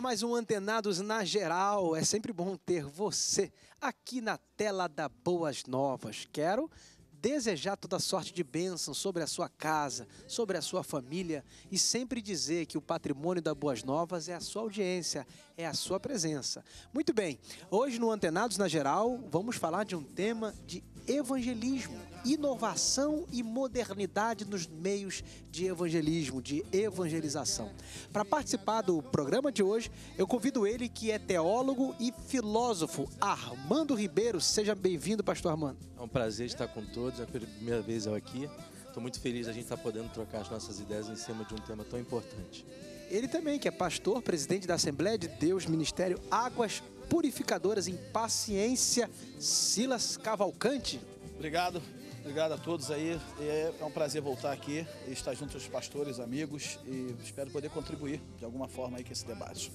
mais um Antenados na Geral. É sempre bom ter você aqui na tela da Boas Novas. Quero desejar toda sorte de bênção sobre a sua casa, sobre a sua família e sempre dizer que o patrimônio da Boas Novas é a sua audiência, é a sua presença. Muito bem, hoje no Antenados na Geral vamos falar de um tema de evangelismo, inovação e modernidade nos meios de evangelismo, de evangelização. Para participar do programa de hoje, eu convido ele que é teólogo e filósofo, Armando Ribeiro. Seja bem-vindo, pastor Armando. É um prazer estar com todos, é a primeira vez eu aqui. Estou muito feliz a gente estar tá podendo trocar as nossas ideias em cima de um tema tão importante. Ele também, que é pastor, presidente da Assembleia de Deus, Ministério Águas purificadoras em paciência, Silas Cavalcante. Obrigado, obrigado a todos aí. É, é um prazer voltar aqui e estar junto aos pastores, amigos e espero poder contribuir de alguma forma aí com esse debate.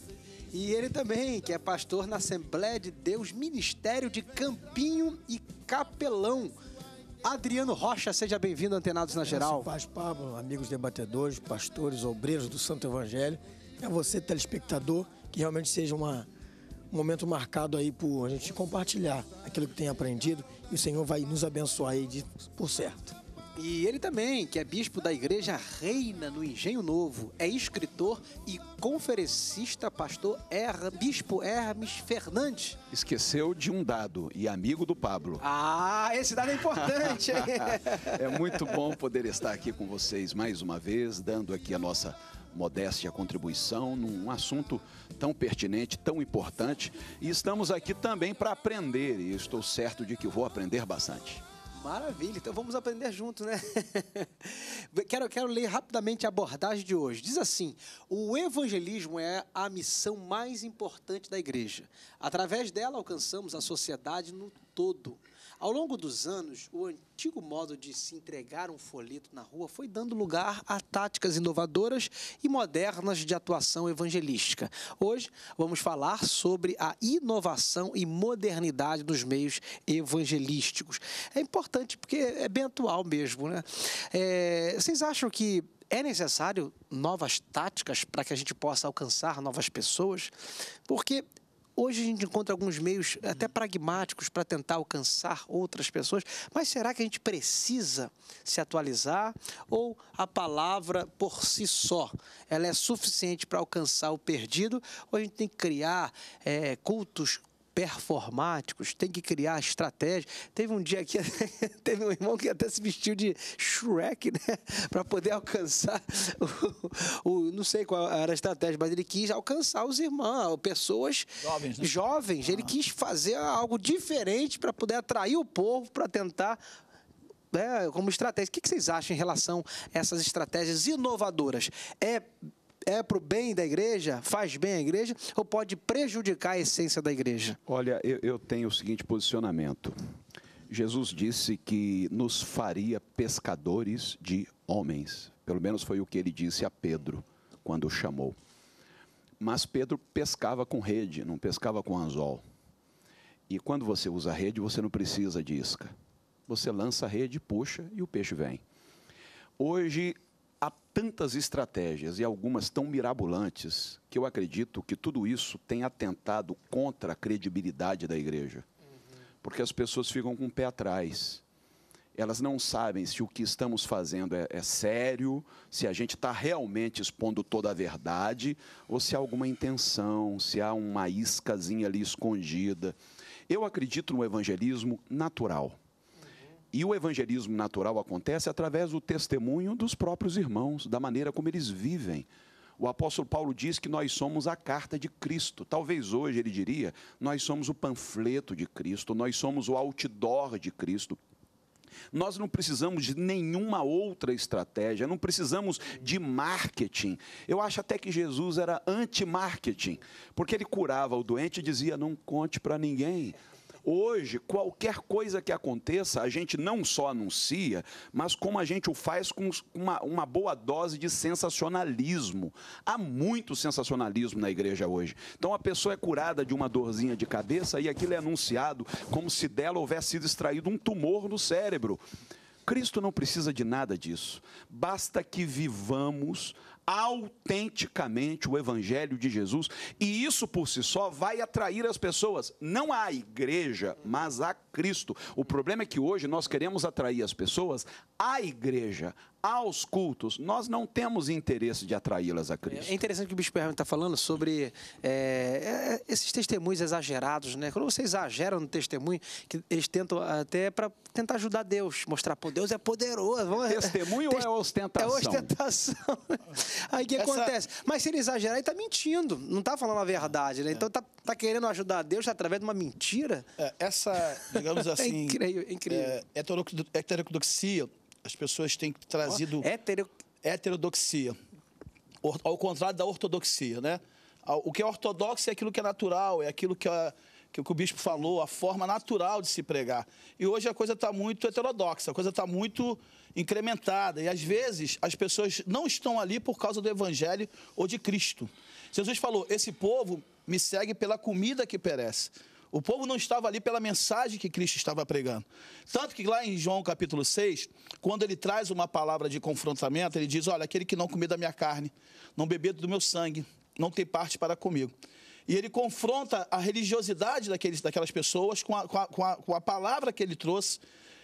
E ele também, que é pastor na Assembleia de Deus, Ministério de Campinho e Capelão. Adriano Rocha, seja bem-vindo, Antenados na Geral. Paz Pablo, amigos debatedores, pastores, obreiros do Santo Evangelho. É você, telespectador, que realmente seja uma um momento marcado aí por a gente compartilhar aquilo que tem aprendido e o Senhor vai nos abençoar aí de, por certo. E ele também, que é bispo da igreja Reina no Engenho Novo, é escritor e conferencista pastor Her... Bispo Hermes Fernandes. Esqueceu de um dado e amigo do Pablo. Ah, esse dado é importante. é muito bom poder estar aqui com vocês mais uma vez, dando aqui a nossa modéstia contribuição num assunto tão pertinente, tão importante. E estamos aqui também para aprender, e estou certo de que vou aprender bastante. Maravilha, então vamos aprender juntos, né? quero, quero ler rapidamente a abordagem de hoje. Diz assim: o evangelismo é a missão mais importante da igreja. Através dela alcançamos a sociedade no todo. Ao longo dos anos, o antigo modo de se entregar um folheto na rua foi dando lugar a táticas inovadoras e modernas de atuação evangelística. Hoje vamos falar sobre a inovação e modernidade dos meios evangelísticos. É importante porque é bem atual mesmo, né? É, vocês acham que é necessário novas táticas para que a gente possa alcançar novas pessoas? Porque Hoje a gente encontra alguns meios até pragmáticos para tentar alcançar outras pessoas, mas será que a gente precisa se atualizar ou a palavra por si só ela é suficiente para alcançar o perdido ou a gente tem que criar é, cultos performáticos, tem que criar estratégia. Teve um dia que teve um irmão que até se vestiu de Shrek, né? Para poder alcançar o, o, Não sei qual era a estratégia, mas ele quis alcançar os irmãos, pessoas jovens. Né? jovens. Ah. Ele quis fazer algo diferente para poder atrair o povo, para tentar né, como estratégia. O que vocês acham em relação a essas estratégias inovadoras? É é para o bem da igreja, faz bem à igreja, ou pode prejudicar a essência da igreja? Olha, eu, eu tenho o seguinte posicionamento. Jesus disse que nos faria pescadores de homens. Pelo menos foi o que ele disse a Pedro quando o chamou. Mas Pedro pescava com rede, não pescava com anzol. E quando você usa rede, você não precisa de isca. Você lança a rede, puxa e o peixe vem. Hoje há tantas estratégias e algumas tão mirabolantes que eu acredito que tudo isso tem atentado contra a credibilidade da igreja. Porque as pessoas ficam com o pé atrás. Elas não sabem se o que estamos fazendo é, é sério, se a gente está realmente expondo toda a verdade, ou se há alguma intenção, se há uma iscazinha ali escondida. Eu acredito no evangelismo natural e o evangelismo natural acontece através do testemunho dos próprios irmãos, da maneira como eles vivem. O apóstolo Paulo diz que nós somos a carta de Cristo. Talvez hoje ele diria, nós somos o panfleto de Cristo, nós somos o outdoor de Cristo. Nós não precisamos de nenhuma outra estratégia, não precisamos de marketing. Eu acho até que Jesus era anti-marketing, porque ele curava o doente e dizia: não conte para ninguém, Hoje, qualquer coisa que aconteça, a gente não só anuncia, mas como a gente o faz com uma, uma boa dose de sensacionalismo. Há muito sensacionalismo na igreja hoje. Então, a pessoa é curada de uma dorzinha de cabeça e aquilo é anunciado como se dela houvesse sido extraído um tumor no cérebro. Cristo não precisa de nada disso. Basta que vivamos autenticamente o Evangelho de Jesus, e isso por si só vai atrair as pessoas, não à igreja, mas a Cristo. O problema é que hoje nós queremos atrair as pessoas à igreja, aos cultos. Nós não temos interesse de atraí-las a Cristo. É interessante que o Bispo Herman está falando sobre é, é, esses testemunhos exagerados, né? Quando você exagera no testemunho, que eles tentam até para tentar ajudar Deus, mostrar, pô, Deus é poderoso. Vamos... Testemunho Test... é ostentação? É ostentação. Aí o que Essa... acontece? Mas se ele exagerar, ele está mentindo, não está falando a verdade, né? É. Então está tá querendo ajudar Deus através de uma mentira. É, essa, digamos assim, é incrível, é incrível. É, heterodoxia as pessoas têm trazido. Oh, hetero... Heterodoxia. Ao contrário da ortodoxia, né? O que é ortodoxo é aquilo que é natural, é aquilo que, que, o bispo falou, a forma natural de se pregar. E hoje a coisa está muito heterodoxa, a coisa está muito incrementada. E às vezes as pessoas não estão ali por causa do evangelho ou de Cristo. Jesus falou: esse povo me segue pela comida que perece. O povo não estava ali pela mensagem que Cristo estava pregando. Tanto que lá em João capítulo 6, quando ele traz uma palavra de confrontamento, ele diz: Olha, aquele que não comer da minha carne, não beber do meu sangue, não tem parte para comigo. E ele confronta a religiosidade daqueles, daquelas pessoas com a, com, a, com, a, com a palavra que ele trouxe.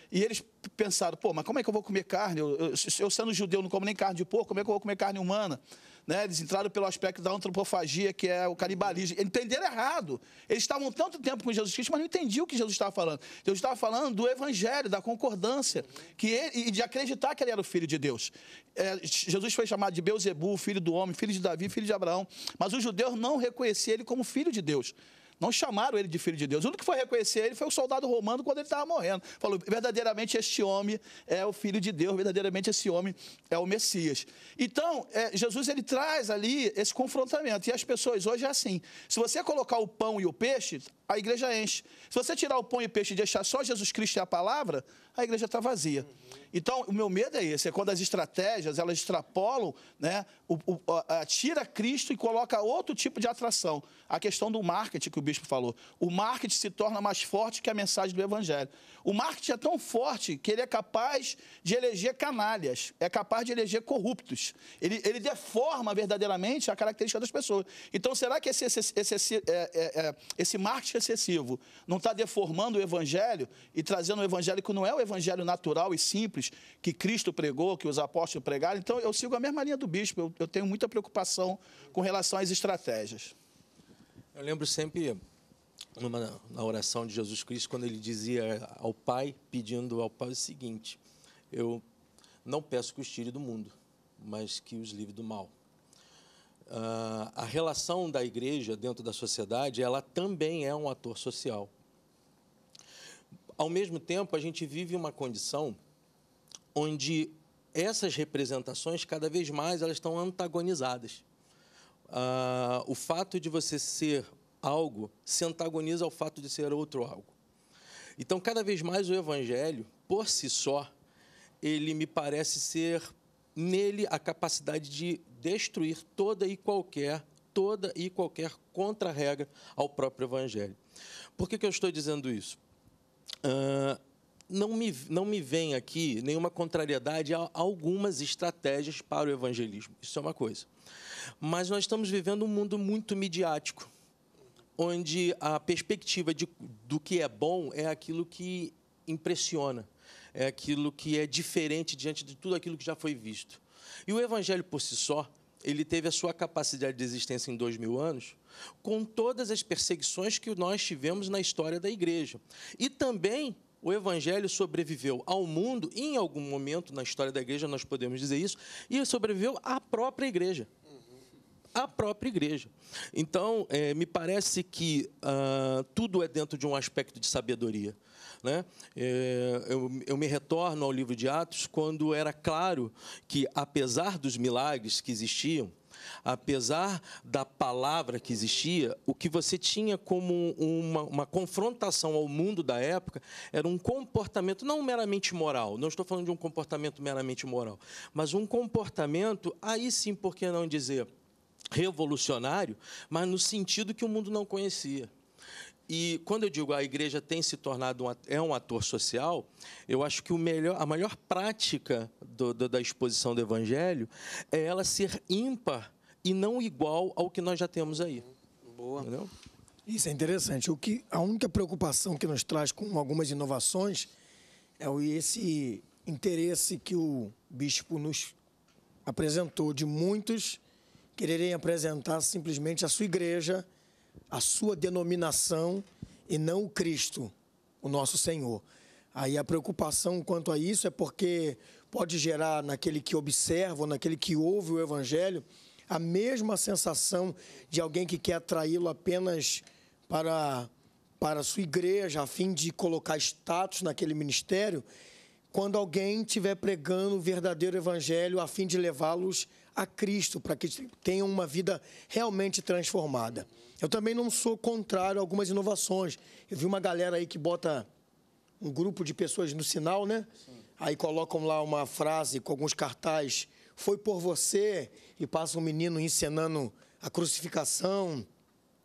E eles pensaram, pô, mas como é que eu vou comer carne? Eu, eu, eu, sendo judeu não como nem carne de porco, como é que eu vou comer carne humana? né? Eles entraram pelo aspecto da antropofagia, que é o canibalismo. Entenderam errado. Eles estavam tanto tempo com Jesus Cristo, mas não entendiam o que Jesus estava falando. Deus estava falando do evangelho, da concordância, que ele, e de acreditar que ele era o filho de Deus. É, Jesus foi chamado de Beuzebu, filho do homem, filho de Davi, filho de Abraão. Mas os judeus não reconheciam ele como filho de Deus. Não chamaram ele de filho de Deus. O único que foi reconhecer ele foi o soldado romano quando ele estava morrendo. Falou: verdadeiramente este homem é o filho de Deus, verdadeiramente esse homem é o Messias. Então, é, Jesus ele traz ali esse confrontamento. E as pessoas hoje é assim: se você colocar o pão e o peixe, a igreja enche. Se você tirar o pão e o peixe e deixar só Jesus Cristo e a palavra, a igreja está vazia. Então, o meu medo é esse, é quando as estratégias, elas extrapolam, né, o, o, a, tira Cristo e coloca outro tipo de atração. A questão do marketing que o bispo falou. O marketing se torna mais forte que a mensagem do evangelho. O marketing é tão forte que ele é capaz de eleger canalhas, é capaz de eleger corruptos. Ele, ele deforma verdadeiramente a característica das pessoas. Então, será que esse, esse, esse, é, é, é, esse marketing excessivo não está deformando o evangelho e trazendo o evangelho que não é o evangelho natural e simples que Cristo pregou, que os apóstolos pregaram. Então, eu sigo a mesma linha do bispo. Eu, eu tenho muita preocupação com relação às estratégias. Eu lembro sempre numa, na oração de Jesus Cristo, quando ele dizia ao Pai, pedindo ao Pai o seguinte: Eu não peço que os tire do mundo, mas que os livre do mal. Uh, a relação da igreja dentro da sociedade, ela também é um ator social. Ao mesmo tempo, a gente vive uma condição onde essas representações, cada vez mais, elas estão antagonizadas. Ah, o fato de você ser algo se antagoniza ao fato de ser outro algo. Então, cada vez mais o evangelho, por si só, ele me parece ser nele a capacidade de destruir toda e qualquer toda e qualquer contra-regra ao próprio evangelho. Por que, que eu estou dizendo isso? não me, não me vem aqui nenhuma contrariedade a algumas estratégias para o evangelismo. Isso é uma coisa. Mas nós estamos vivendo um mundo muito midiático, onde a perspectiva de, do que é bom é aquilo que impressiona, é aquilo que é diferente diante de tudo aquilo que já foi visto. E o evangelho por si só, ele teve a sua capacidade de existência em dois mil anos com todas as perseguições que nós tivemos na história da igreja. E também o evangelho sobreviveu ao mundo, em algum momento na história da igreja nós podemos dizer isso, e sobreviveu à própria igreja. A própria igreja. Então, é, me parece que ah, tudo é dentro de um aspecto de sabedoria. Né? É, eu, eu, me retorno ao livro de Atos quando era claro que, apesar dos milagres que existiam, Apesar da palavra que existia, o que você tinha como uma, uma confrontação ao mundo da época era um comportamento não meramente moral, não estou falando de um comportamento meramente moral, mas um comportamento, aí sim, por que não dizer, revolucionário, mas no sentido que o mundo não conhecia. E quando eu digo a igreja tem se tornado um, é um ator social, eu acho que o melhor, a melhor prática do, do, da exposição do Evangelho é ela ser ímpar e não igual ao que nós já temos aí. Boa. Entendeu? Isso é interessante. O que, a única preocupação que nos traz com algumas inovações é esse interesse que o bispo nos apresentou de muitos quererem apresentar simplesmente a sua igreja a sua denominação e não o Cristo, o nosso Senhor. Aí a preocupação quanto a isso é porque pode gerar naquele que observa, ou naquele que ouve o Evangelho, a mesma sensação de alguém que quer atraí-lo apenas para, para a sua igreja, a fim de colocar status naquele ministério, quando alguém estiver pregando o verdadeiro Evangelho a fim de levá-los a a Cristo para que tenham uma vida realmente transformada. Eu também não sou contrário a algumas inovações. Eu vi uma galera aí que bota um grupo de pessoas no sinal, né? Sim. Aí colocam lá uma frase com alguns cartazes, foi por você, e passa um menino encenando a crucificação.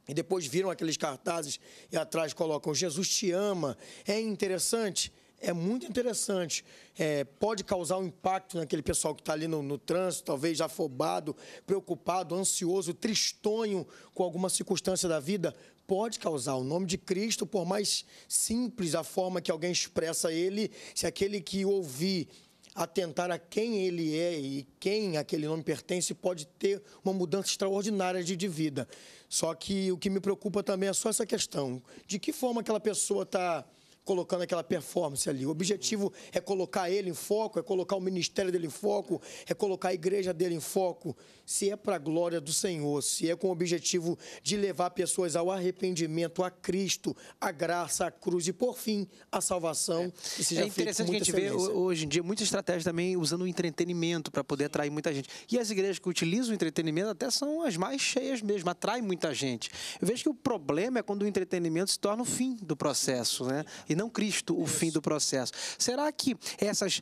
E depois viram aqueles cartazes e atrás colocam Jesus te ama. É interessante é muito interessante. É, pode causar um impacto naquele pessoal que está ali no, no, trânsito, talvez afobado, preocupado, ansioso, tristonho com alguma circunstância da vida. Pode causar. O nome de Cristo, por mais simples a forma que alguém expressa ele, se aquele que ouvir atentar a quem ele é e quem aquele nome pertence, pode ter uma mudança extraordinária de, de vida. Só que o que me preocupa também é só essa questão: de que forma aquela pessoa está colocando aquela performance ali. O objetivo é colocar ele em foco, é colocar o ministério dele em foco, é colocar a igreja dele em foco. Se é para a glória do Senhor, se é com o objetivo de levar pessoas ao arrependimento, a Cristo, a graça, a cruz e, por fim, a salvação. É, que é interessante que a gente ver vê hoje em dia muitas estratégias também usando o entretenimento para poder atrair muita gente. E as igrejas que utilizam o entretenimento até são as mais cheias mesmo, atrai muita gente. Eu vejo que o problema é quando o entretenimento se torna o fim do processo, né? E não Cristo o Isso. fim do processo. Será que essas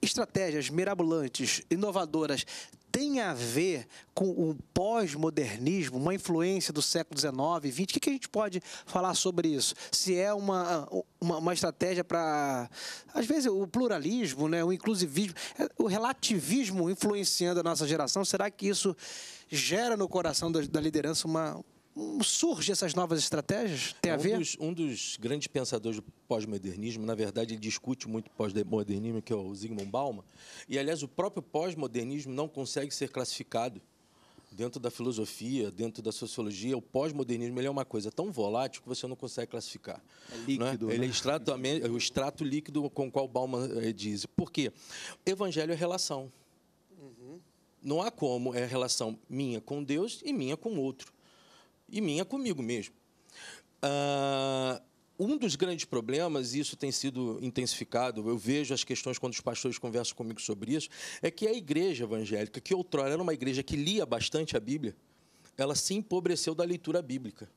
estratégias mirabolantes, inovadoras, têm a ver com o pós-modernismo, uma influência do século XIX, XX? O que, a gente pode falar sobre isso? Se é uma, uma, uma estratégia para, às vezes, o pluralismo, né, o inclusivismo, é, o relativismo influenciando a nossa geração, será que isso gera no coração da liderança uma, surge essas novas estratégias? Tem a um ver? Dos, um dos grandes pensadores do pós-modernismo, na verdade, ele discute muito pós-modernismo, que é o Zygmunt Bauman. E, aliás, o próprio pós-modernismo não consegue ser classificado dentro da filosofia, dentro da sociologia. O pós-modernismo é uma coisa tão volátil que você não consegue classificar. É né? líquido. Né? Ele é extrato, é o extrato líquido com o qual Bauman eh, diz. Por quê? Evangelho é relação. Uhum. Não há como é relação minha com Deus e minha com outro e minha comigo mesmo. Ah, um dos grandes problemas, e isso tem sido intensificado, eu vejo as questões quando os pastores conversam comigo sobre isso, é que a igreja evangélica, que outrora era uma igreja que lia bastante a Bíblia, ela se empobreceu da leitura bíblica.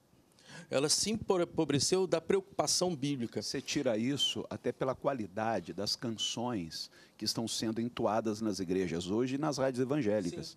Ela se empobreceu da preocupação bíblica. Você tira isso até pela qualidade das canções que estão sendo entoadas nas igrejas hoje e nas rádios evangélicas. Sim.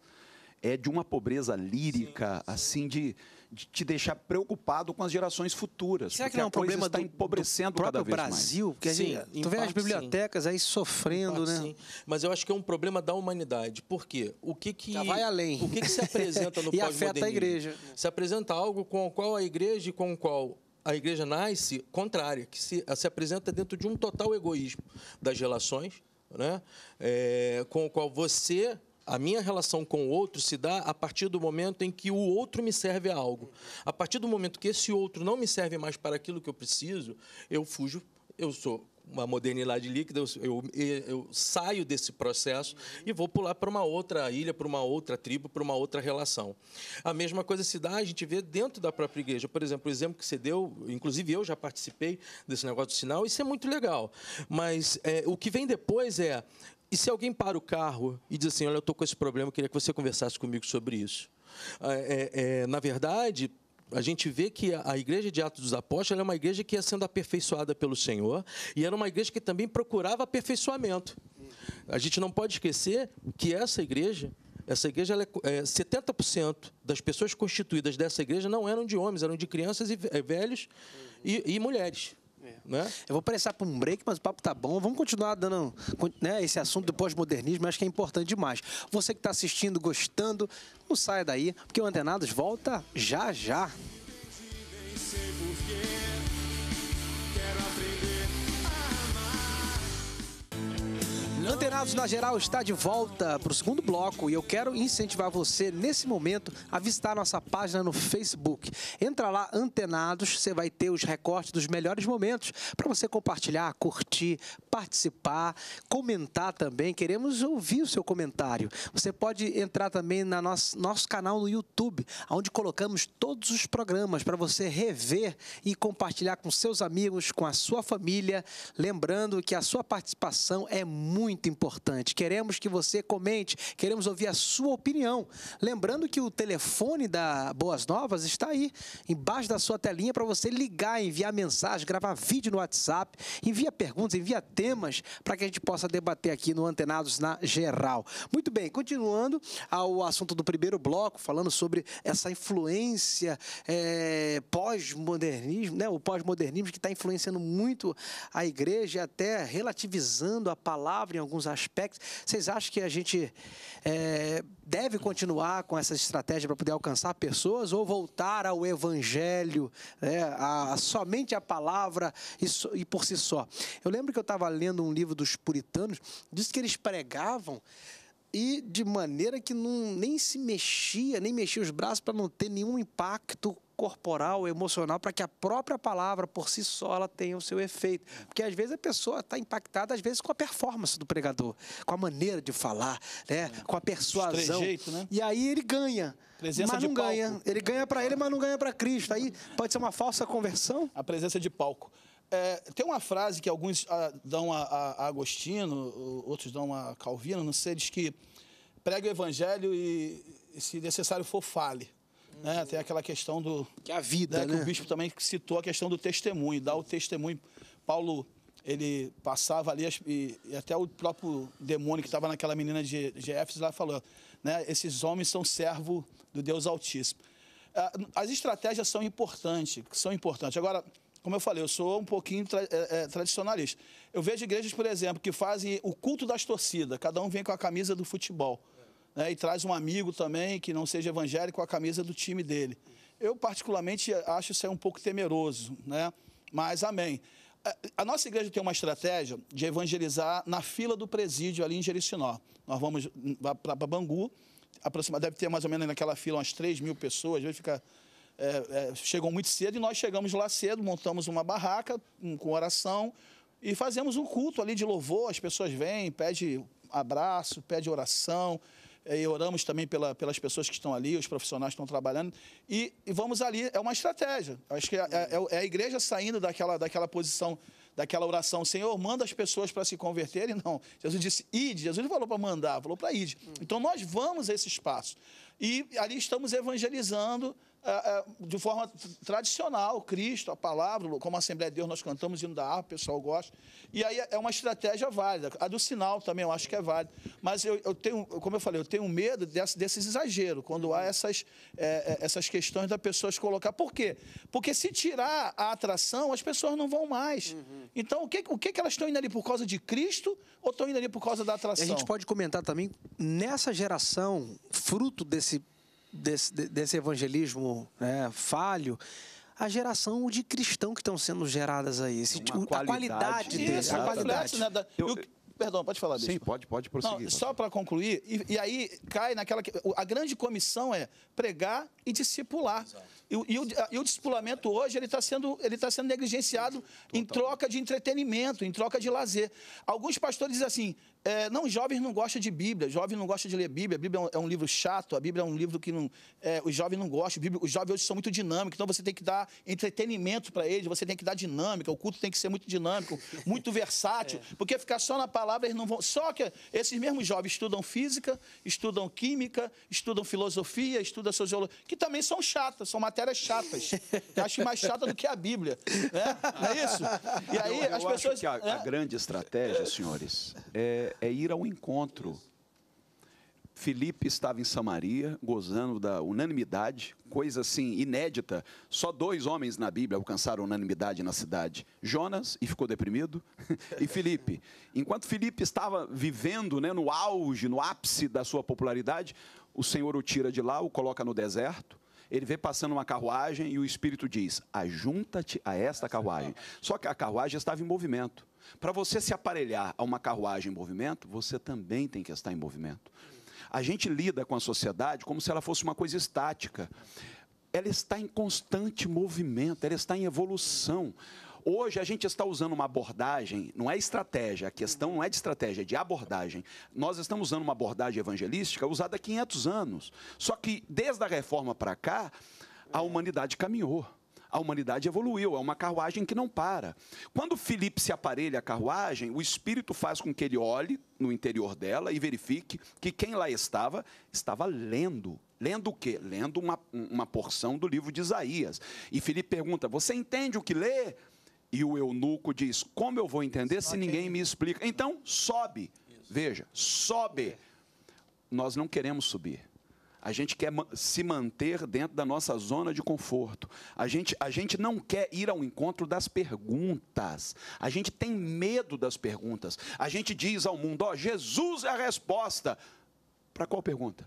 É de uma pobreza lírica, sim, sim. assim, de, te deixar preocupado com as gerações futuras. Será que não é um problema está do, empobrecendo do cada vez Brasil? Porque sim, a gente, tu vê parte, as bibliotecas sim. aí sofrendo, né? parte, né? Sim. Mas eu acho que é um problema da humanidade. Por quê? O que que Já vai além. O que, que se apresenta no e afeta a igreja. Se apresenta algo com o qual a igreja e com o qual a igreja nasce contrária, que se, se apresenta dentro de um total egoísmo das relações, né? É, com o qual você a minha relação com o outro se dá a partir do momento em que o outro me serve a algo. A partir do momento que esse outro não me serve mais para aquilo que eu preciso, eu fujo, eu sou uma modernidade líquida, eu, eu, eu saio desse processo uhum. e vou pular para uma outra ilha, para uma outra tribo, para uma outra relação. A mesma coisa se dá, a gente vê dentro da própria igreja. Por exemplo, o exemplo que você deu, inclusive eu já participei desse negócio do sinal, isso é muito legal. Mas é, o que vem depois é e se alguém para o carro e diz assim: Olha, eu estou com esse problema, queria que você conversasse comigo sobre isso. Ah, é, é, na verdade, a gente vê que a igreja de Atos dos Apóstolos é uma igreja que ia sendo aperfeiçoada pelo Senhor e era uma igreja que também procurava aperfeiçoamento. A gente não pode esquecer que essa igreja, essa igreja, é, 70% é, das pessoas constituídas dessa igreja não eram de homens, eram de crianças e é, velhos e, e mulheres. É. Né? Eu vou precisar para um break, mas o papo tá bom. Vamos continuar dando né, esse assunto do pós-modernismo, acho que é importante demais. Você que está assistindo, gostando, não saia daí, porque o Antenados volta já já. Sei Antenados na Geral está de volta para o segundo bloco e eu quero incentivar você, nesse momento, a visitar nossa página no Facebook. Entra lá, Antenados, você vai ter os recortes dos melhores momentos para você compartilhar, curtir, participar, comentar também. Queremos ouvir o seu comentário. Você pode entrar também na nosso, nosso canal no YouTube, onde colocamos todos os programas para você rever e compartilhar com seus amigos, com a sua família. Lembrando que a sua participação é muito muito importante. Queremos que você comente, queremos ouvir a sua opinião. Lembrando que o telefone da Boas Novas está aí, embaixo da sua telinha, para você ligar, enviar mensagem, gravar vídeo no WhatsApp, envia perguntas, envia temas para que a gente possa debater aqui no Antenados na Geral. Muito bem, continuando ao assunto do primeiro bloco, falando sobre essa influência é, pós-modernismo, né? o pós-modernismo que está influenciando muito a igreja, até relativizando a palavra em alguns aspectos. Vocês acham que a gente é, deve continuar com essa estratégia para poder alcançar pessoas ou voltar ao evangelho, né, a, a somente a palavra e, so, e, por si só? Eu lembro que eu estava lendo um livro dos puritanos, disse que eles pregavam e de maneira que não, nem se mexia, nem mexia os braços para não ter nenhum impacto corporal, emocional, para que a própria palavra por si só ela tenha o seu efeito. Porque às vezes a pessoa está impactada, às vezes, com a performance do pregador, com a maneira de falar, né? É. com a persuasão. né? E aí ele ganha. Presença mas não ganha. Palco. Ele ganha para ele, mas não ganha para Cristo. Aí pode ser uma falsa conversão. A presença de palco. É, tem uma frase que alguns ah, dão a, a, Agostino, outros dão a Calvino, não sei, diz que prega o evangelho e, se necessário for, fale. Né? Tem aquela questão do. Que é a vida. Né? Que o né? bispo também citou a questão do testemunho, dar o testemunho. Paulo ele passava ali, e, até o próprio demônio que estava naquela menina de, de Éfeso lá falou, né, esses homens são servo do Deus Altíssimo. Ah, as estratégias são importantes, são importantes. Agora, como eu falei, eu sou um pouquinho tra é, tradicionalista. Eu vejo igrejas, por exemplo, que fazem o culto das torcidas, cada um vem com a camisa do futebol né, e traz um amigo também que não seja evangélico com a camisa do time dele. Eu, particularmente, acho isso aí um pouco temeroso, né? mas amém. A nossa igreja tem uma estratégia de evangelizar na fila do presídio ali em Jericinó. Nós vamos hum, para Bangu, aproxima, deve ter mais ou menos naquela fila umas 3 mil pessoas, às vezes fica, é, é, chegam muito cedo e nós chegamos lá cedo, montamos uma barraca um, com oração e fazemos um culto ali de louvor, as pessoas vêm, pede abraço, pede oração, é, e oramos também pela, pelas pessoas que estão ali, os profissionais que estão trabalhando, e, e vamos ali, é uma estratégia. Acho que é, é, é a igreja saindo daquela, daquela posição daquela oração, Senhor, manda as pessoas para se converterem. Não, Jesus disse, ide. Jesus não falou para mandar, falou para ide. Então nós vamos a esse espaço. E ali estamos evangelizando ah, ah, de forma tradicional, Cristo, a palavra, como a Assembleia de Deus, nós cantamos indo da harpa, o pessoal gosta. E aí é uma estratégia válida. A do sinal também eu acho que é válida. Mas eu, eu tenho, como eu falei, eu tenho medo desse, desses exageros, quando há essas, é, é essas questões da pessoas colocar. Por quê? Porque se tirar a atração, as pessoas não vão mais. Uhum. Então, o que, o que, que elas estão indo ali por causa de Cristo ou estão indo ali por causa da atração? E a gente pode comentar também, nessa geração, fruto desse desse, desse evangelismo né, falho, a geração de cristão que estão sendo geradas aí. Esse, tipo, a qualidade desse. a né, qualidade. Né, da, eu, eu, perdão, pode falar, disso? Sim, pode, pode prosseguir. Não, só para concluir, e, e, aí cai naquela... Que, a grande comissão é pregar e discipular. E, e, o, e o discipulamento hoje, ele está sendo, ele tá sendo negligenciado Total. em troca de entretenimento, em troca de lazer. Alguns pastores dizem assim, é, não, jovens não gostam de Bíblia, jovens não gostam de ler Bíblia, a Bíblia é um, é um livro chato, a Bíblia é um livro que não, é, os jovens não gostam, Bíblia, os jovens hoje são muito dinâmicos, então você tem que dar entretenimento para eles, você tem que dar dinâmica, o culto tem que ser muito dinâmico, muito versátil, é. porque ficar só na palavra eles não vão. Só que esses mesmos jovens estudam física, estudam química, estudam filosofia, estudam sociologia, que também são chatas, são matérias chatas. Eu acho mais chata do que a Bíblia. Né? Não é isso? E aí eu, eu as pessoas. a, a né? grande estratégia, senhores, é é ir ao encontro. Felipe estava em Samaria, gozando da unanimidade, coisa assim inédita. Só dois homens na Bíblia alcançaram unanimidade na cidade: Jonas, e ficou deprimido, e Felipe, Enquanto Felipe estava vivendo né, no auge, no ápice da sua popularidade, o Senhor o tira de lá, o coloca no deserto. Ele vê passando uma carruagem e o Espírito diz: Ajunta-te a esta carruagem. Só que a carruagem estava em movimento. Para você se aparelhar a uma carruagem em movimento, você também tem que estar em movimento. A gente lida com a sociedade como se ela fosse uma coisa estática. Ela está em constante movimento, ela está em evolução. Hoje a gente está usando uma abordagem, não é estratégia, a questão não é de estratégia, é de abordagem. Nós estamos usando uma abordagem evangelística usada há 500 anos. Só que desde a reforma para cá, a humanidade caminhou. A humanidade evoluiu, é uma carruagem que não para. Quando Felipe se aparelha a carruagem, o espírito faz com que ele olhe no interior dela e verifique que quem lá estava estava lendo. Lendo o quê? Lendo uma, uma porção do livro de Isaías. E Felipe pergunta: Você entende o que lê? E o eunuco diz: Como eu vou entender se ninguém me explica? Então, sobe. Veja, sobe. É. Nós não queremos subir a gente quer se manter dentro da nossa zona de conforto. A gente, a gente não quer ir ao encontro das perguntas. A gente tem medo das perguntas. A gente diz ao mundo: ó, oh, Jesus é a resposta. Para qual pergunta?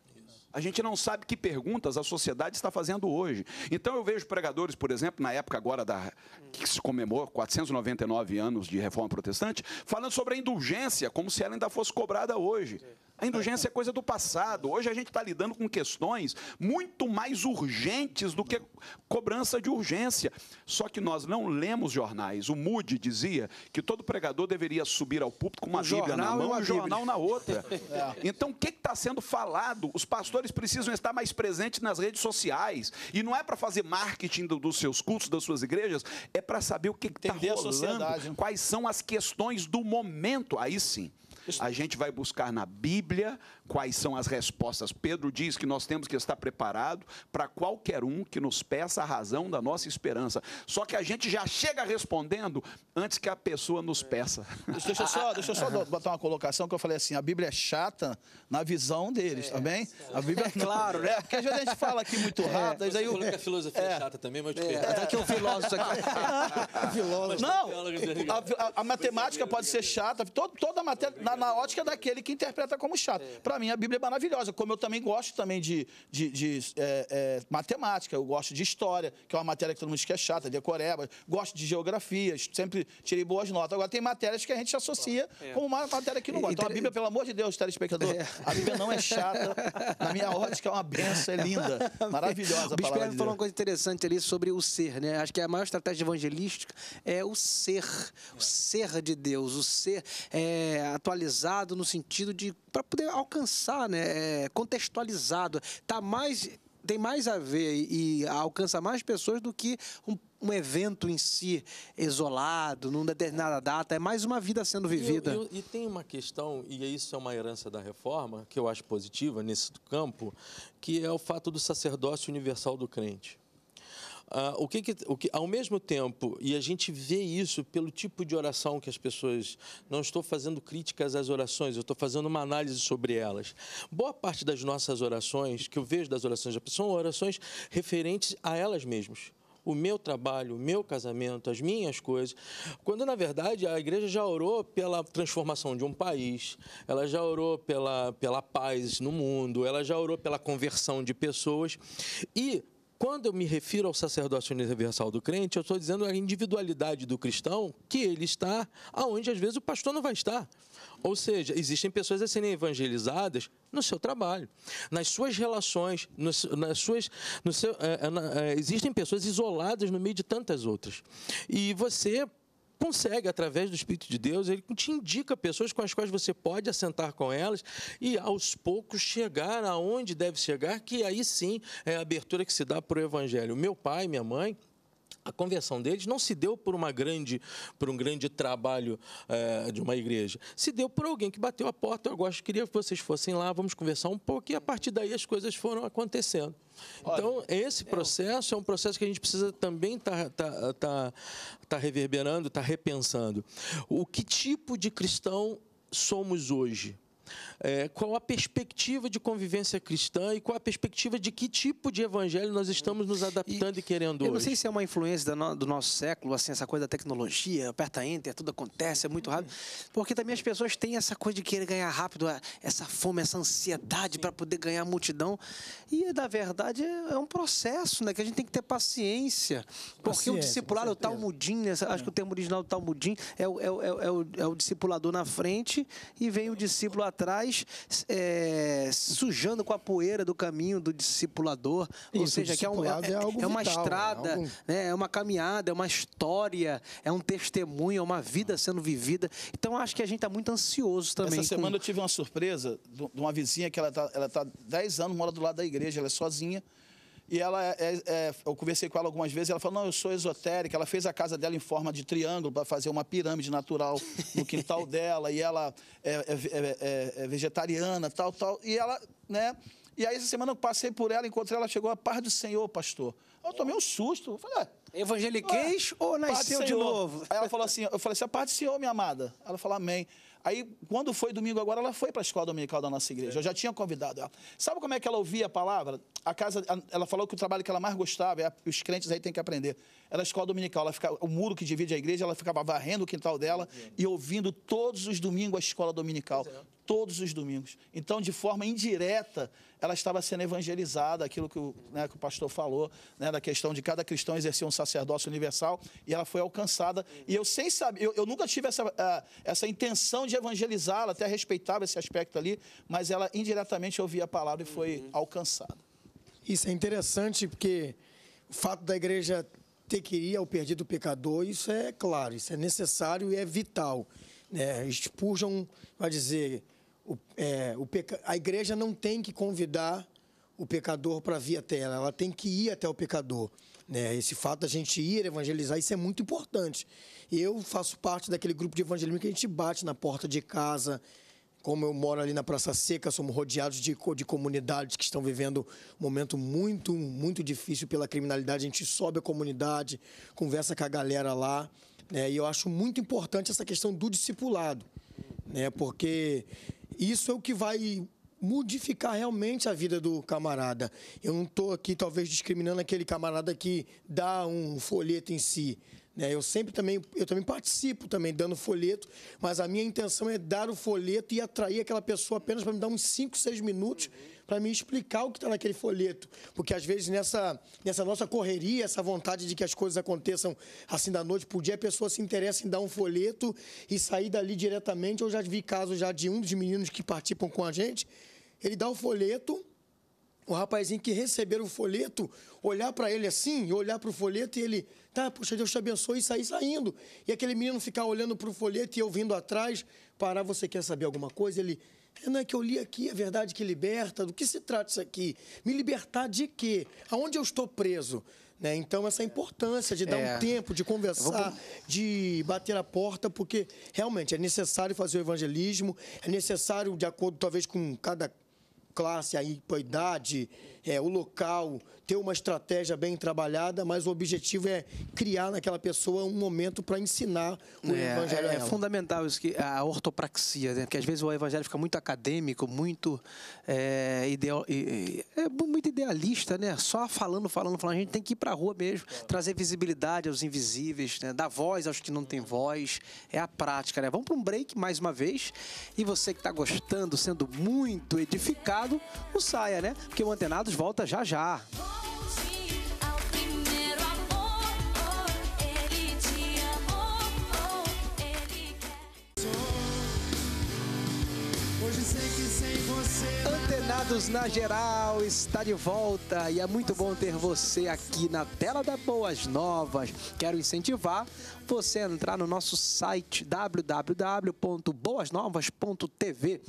A gente não sabe que perguntas a sociedade está fazendo hoje. Então eu vejo pregadores, por exemplo, na época agora da que se comemorou 499 anos de reforma protestante, falando sobre a indulgência como se ela ainda fosse cobrada hoje. A indulgência é coisa do passado. Hoje a gente está lidando com questões muito mais urgentes do que cobrança de urgência. Só que nós não lemos jornais. O Moody dizia que todo pregador deveria subir ao púlpito com uma um Bíblia na mão e um jornal na outra. É. Então, o que está sendo falado? Os pastores precisam estar mais presentes nas redes sociais. E não é para fazer marketing dos seus cultos, das suas igrejas, é para saber o que está rolando, quais são as questões do momento. Aí sim. A gente vai buscar na Bíblia, quais são as respostas. Pedro diz que nós temos que estar preparado para qualquer um que nos peça a razão da nossa esperança. Só que a gente já chega respondendo antes que a pessoa nos peça. Deixa eu só, deixa eu só botar uma colocação que eu falei assim: a Bíblia é chata na visão deles, tá é, tá bem? É. A Bíblia é claro, né? É, porque às vezes a gente fala aqui muito é. rápido. É, aí eu... que a filosofia é, é, chata também, mas eu te é. Até que um filósofo aqui. filósofo. Não, a, a, a matemática pode ser chata, toda, toda a matéria, na, na, ótica daquele que interpreta como chato para mim a Bíblia é maravilhosa, como eu também gosto também de, de, de é, é, matemática, eu gosto de história, que é uma matéria que todo mundo diz que é chata, decoreba, gosto de geografia, sempre tirei boas notas. Agora tem matérias que a gente associa é. como uma matéria que não gosta. Então a Bíblia, pelo amor de Deus, telespectador, é. a Bíblia não é chata, na minha ótica é uma benção, é linda, maravilhosa. O Bispo falou uma coisa interessante ali sobre o ser, né? Acho que a maior estratégia evangelística é o ser, o é. ser de Deus, o ser é, atualizado no sentido de para poder alcançar pensar, né? É, contextualizado. Tá mais, tem mais a ver e, alcança mais pessoas do que um um evento em si isolado, numa determinada data, é mais uma vida sendo vivida. Eu, eu, e tem uma questão, e isso é uma herança da reforma, que eu acho positiva nesse campo, que é o fato do sacerdócio universal do crente. Ah, o que, que, o que, ao mesmo tempo, e a gente vê isso pelo tipo de oração que as pessoas. Não estou fazendo críticas às orações, eu estou fazendo uma análise sobre elas. Boa parte das nossas orações, que eu vejo das orações da pessoa, são orações referentes a elas mesmas o meu trabalho, o meu casamento, as minhas coisas, quando na verdade a igreja já orou pela transformação de um país, ela já orou pela, pela paz no mundo, ela já orou pela conversão de pessoas e quando eu me refiro ao sacerdócio universal do crente, eu estou dizendo a individualidade do cristão, que ele está aonde às vezes o pastor não vai estar. Ou seja, existem pessoas a serem evangelizadas no seu trabalho, nas suas relações, nas suas, no seu, é, é, é, existem pessoas isoladas no meio de tantas outras. E você consegue, através do Espírito de Deus, ele te indica pessoas com as quais você pode assentar com elas e, aos poucos, chegar aonde deve chegar, que aí sim é a abertura que se dá para o Evangelho. Meu pai, minha mãe, a conversão deles não se deu por uma grande, por um grande trabalho é, de uma igreja. Se deu por alguém que bateu a porta. Eu gosto, queria que vocês fossem lá, vamos conversar um pouco e a partir daí as coisas foram acontecendo. Então, esse processo é um processo que a gente precisa também estar tá, tá, tá, tá reverberando, estar tá repensando. O que tipo de cristão somos hoje? é, qual a perspectiva de convivência cristã e qual a perspectiva de que tipo de evangelho nós estamos nos adaptando e, e querendo eu hoje. Eu não sei se é uma influência do nosso século, assim, essa coisa da tecnologia, aperta enter, tudo acontece, é muito rápido, porque também as pessoas têm essa coisa de querer ganhar rápido, essa fome, essa ansiedade para poder ganhar a multidão. E, na verdade, é, é um processo, né, que a gente tem que ter paciência, porque paciência, é o discipulado, o talmudim, né, acho que o termo original do talmudim é o, é o, é o, é o discipulador na frente e vem o discípulo atrás atrás, é, sujando com a poeira do caminho do discipulador. Isso, Ou seja, que é, um, é, é, é uma vital, é estrada, é, né, é uma caminhada, é uma história, é um testemunho, é uma vida sendo vivida. Então, acho que a gente está muito ansioso também. Essa semana com... eu tive uma surpresa de uma vizinha que ela está ela tá 10 anos, mora do lado da igreja, ela é sozinha. E ela, é, é, é, eu conversei com ela algumas vezes, ela falou, não, eu sou esotérica. Ela fez a casa dela em forma de triângulo para fazer uma pirâmide natural no quintal dela. E ela é é, é, é, vegetariana, tal, tal. E ela, né... E aí, essa semana eu passei por ela, encontrei ela, chegou a paz do Senhor, pastor. Eu tomei um susto. Eu falei, Evangeliquez ou nasceu de novo? Aí ela falou assim, eu falei assim, a paz do Senhor, minha amada. Ela falou, amém. Aí, quando foi domingo agora, ela foi para a escola dominical da nossa igreja. Eu já tinha convidado ela. Sabe como é que ela ouvia a palavra? A casa, ela falou que o trabalho que ela mais gostava, é, os crentes aí têm que aprender, era a escola dominical. Ela fica o muro que divide a igreja, ela ficava varrendo o quintal dela e ouvindo todos os domingos a escola dominical. É. Todos os domingos. Então, de forma indireta, ela estava sendo evangelizada, aquilo que o, né, que o pastor falou, né, da questão de cada cristão exercer um sacerdócio universal, e ela foi alcançada. E eu, sem saber, eu, eu nunca tive essa, uh, essa intenção de evangelizá ela até respeitava esse aspecto ali, mas ela indiretamente ouvia a palavra e foi uhum. alcançada. Isso é interessante porque o fato da igreja ter que ir ao perdido pecador, isso é claro, isso é necessário e é vital. Né? Spurgeon vai dizer, o, é, o peca... a igreja não tem que convidar o pecador para vir até ela, ela tem que ir até o pecador. Né? Esse fato da gente ir evangelizar, isso é muito importante. Eu faço parte daquele grupo de evangelismo que a gente bate na porta de casa. Como eu moro ali na Praça Seca, somos rodeados de, de comunidades que estão vivendo um momento muito, muito difícil pela criminalidade. A gente sobe a comunidade, conversa com a galera lá. Né? E eu acho muito importante essa questão do discipulado, né? porque isso é o que vai modificar realmente a vida do camarada. Eu não estou aqui, talvez, discriminando aquele camarada que dá um folheto em si. Né? Eu sempre também, eu também participo também dando folheto, mas a minha intenção é dar o folheto e atrair aquela pessoa apenas para me dar uns 5, 6 minutos para me explicar o que está naquele folheto. Porque às vezes nessa, nessa nossa correria, essa vontade de que as coisas aconteçam assim da noite para o dia, a pessoa se interessa em dar um folheto e sair dali diretamente. Eu já vi casos já de um dos meninos que participam com a gente, ele dá o folheto o rapazinho que receber o folheto, olhar para ele assim, olhar para o folheto e ele, tá, puxa, Deus te abençoe e sair saindo. E aquele menino ficar olhando para o folheto e eu vindo atrás, parar, você quer saber alguma coisa? Ele, é, não é que eu li aqui, a é verdade que liberta, do que se trata isso aqui? Me libertar de quê? Aonde eu estou preso? Né? Então, essa importância de dar é. um tempo, de conversar, vou... de bater a porta, porque realmente é necessário fazer o evangelismo, é necessário, de acordo talvez com cada classe, a idade, é, o local, ter uma estratégia bem trabalhada, mas o objetivo é criar naquela pessoa um momento para ensinar o é, evangelho. É, é fundamental isso que a ortopraxia, né? porque às vezes o evangelho fica muito acadêmico, muito é, ideal, é muito idealista, né? Só falando, falando, falando. A gente tem que ir para a rua mesmo, trazer visibilidade aos invisíveis, né? dar voz aos que não têm voz. É a prática, né? Vamos para um break mais uma vez e você que está gostando, sendo muito edificado, saia, né? Porque o Antenados volta já já. É oh, oh, Antenados na geral está de volta e é muito bom ter você aqui na tela da Boas Novas. Quero incentivar você a entrar no nosso site www.boasnovas.tv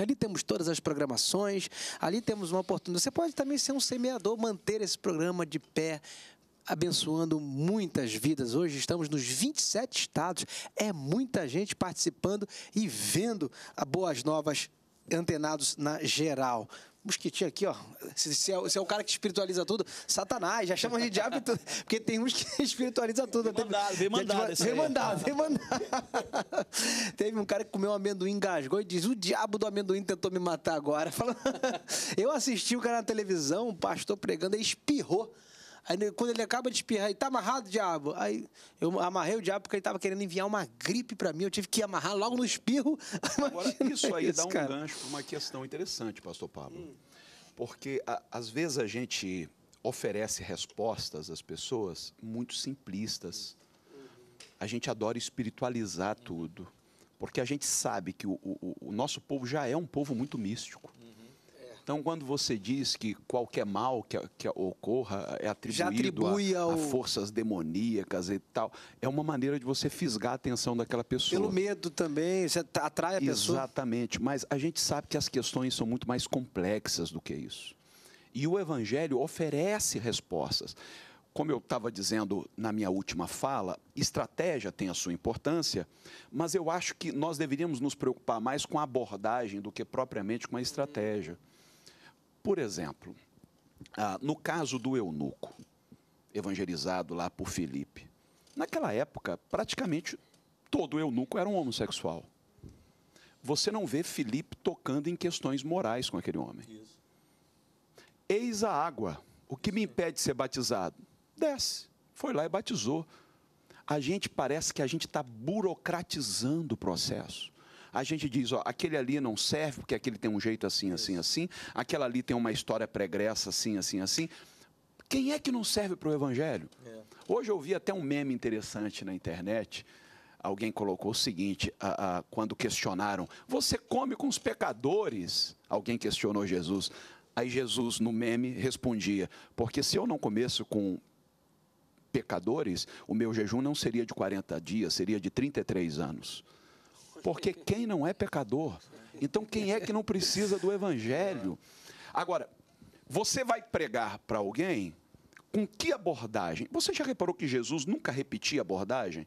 Ali temos todas as programações, ali temos uma oportunidade. Você pode também ser um semeador, manter esse programa de pé, abençoando muitas vidas. Hoje estamos nos 27 estados, é muita gente participando e vendo a Boas Novas antenados na geral mosquitinho aqui, ó. Se, se, é, se, é, o cara que espiritualiza tudo, Satanás, já chama de diabo tudo, porque tem uns que espiritualiza tudo. Vem mandado, vem mandado. Vem mandado, vem mandado. Teve um cara que comeu um amendoim, engasgou e diz, o diabo do amendoim tentou me matar agora. eu assisti o cara na televisão, um pastor pregando, e espirrou Aí né, quando ele acaba de espirrar, ele tá amarrado, diabo. Aí eu amarrei o diabo porque ele estava querendo enviar uma gripe para mim. Eu tive que amarrar logo no espirro. Agora, isso aí isso, dá um cara. gancho para uma questão interessante, pastor Pablo. Hum. Porque a, às vezes a gente oferece respostas às pessoas muito simplistas. A gente adora espiritualizar tudo. Porque a gente sabe que o, o, o nosso povo já é um povo muito místico. Hum. Então, quando você diz que qualquer mal que, que ocorra é atribuído atribui a, ao... a, forças demoníacas e tal, é uma maneira de você fisgar a atenção daquela pessoa. Pelo medo também, você tá, atrai a Exatamente. pessoa. Exatamente, mas a gente sabe que as questões são muito mais complexas do que isso. E o Evangelho oferece respostas como eu estava dizendo na minha última fala, estratégia tem a sua importância, mas eu acho que nós deveríamos nos preocupar mais com a abordagem do que propriamente com a estratégia. Por exemplo, ah, no caso do eunuco, evangelizado lá por Felipe, naquela época, praticamente todo eunuco era um homossexual. Você não vê Felipe tocando em questões morais com aquele homem. Eis a água, o que me impede de ser batizado? Desce, foi lá e batizou. A gente parece que a gente está burocratizando o processo a gente diz, ó, aquele ali não serve porque aquele tem um jeito assim, assim, assim, aquela ali tem uma história pregressa assim, assim, assim. Quem é que não serve para o evangelho? É. Hoje eu vi até um meme interessante na internet. Alguém colocou o seguinte, a, a, quando questionaram, você come com os pecadores? Alguém questionou Jesus. Aí Jesus, no meme, respondia: Porque se eu não começo com pecadores, o meu jejum não seria de 40 dias, seria de 33 anos. Porque quem não é pecador? Então, quem é que não precisa do evangelho? Agora, você vai pregar para alguém com que abordagem? Você já reparou que Jesus nunca repetia abordagem?